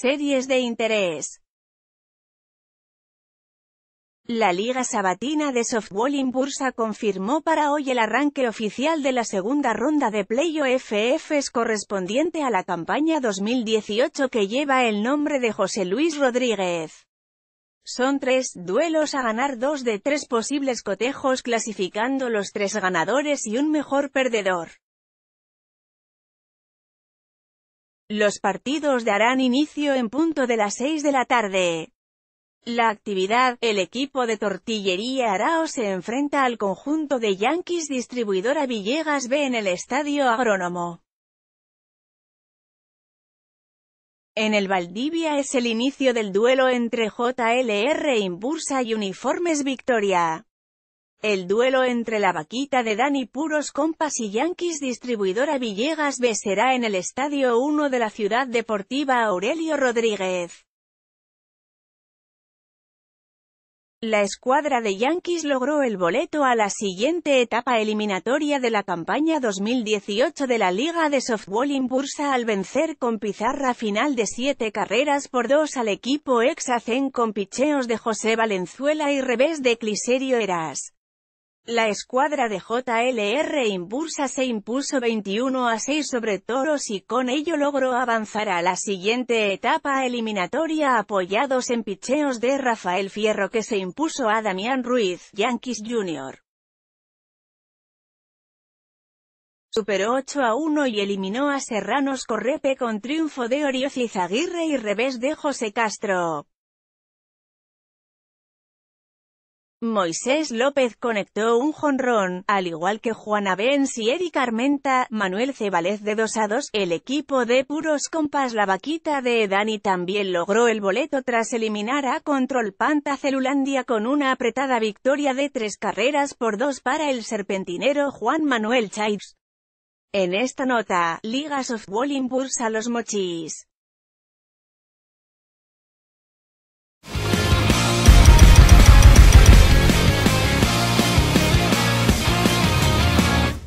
Series de interés. La Liga Sabatina de Softball Impulsa confirmó para hoy el arranque oficial de la segunda ronda de playoffs correspondiente a la campaña 2018 que lleva el nombre de José Luis Rodríguez. Son tres duelos a ganar dos de tres posibles cotejos clasificando los tres ganadores y un mejor perdedor. Los partidos darán inicio en punto de las 6 de la tarde. La actividad, el equipo de tortillería Arao se enfrenta al conjunto de Yankees distribuidora Villegas B en el Estadio Agrónomo. En el Valdivia es el inicio del duelo entre JLR Impulsa y Uniformes Victoria. El duelo entre la vaquita de Dani Puros Compas y Yankees Distribuidora Villegas B será en el Estadio 1 de la Ciudad Deportiva Aurelio Rodríguez. La escuadra de Yankees logró el boleto a la siguiente etapa eliminatoria de la campaña 2018 de la Liga de Softball Impulsa al vencer con pizarra final de siete carreras por dos al equipo Exacen con picheos de José Valenzuela y revés de Cliserio Eras. La escuadra de JLR impulsa se impuso 21 a 6 sobre Toros y con ello logró avanzar a la siguiente etapa eliminatoria apoyados en picheos de Rafael Fierro que se impuso a Damián Ruiz, Yankees Jr. Superó 8 a 1 y eliminó a Serranos Correpe con triunfo de Orioz Zaguirre y revés de José Castro. Moisés López conectó un jonrón, al igual que Juan Benz y Carmenta, Manuel Cebalez de Dosados. el equipo de puros compas La Vaquita de Dani también logró el boleto tras eliminar a Control Panta Celulandia con una apretada victoria de tres carreras por dos para el serpentinero Juan Manuel Chaves. En esta nota, Liga Softball impulsa a los mochis.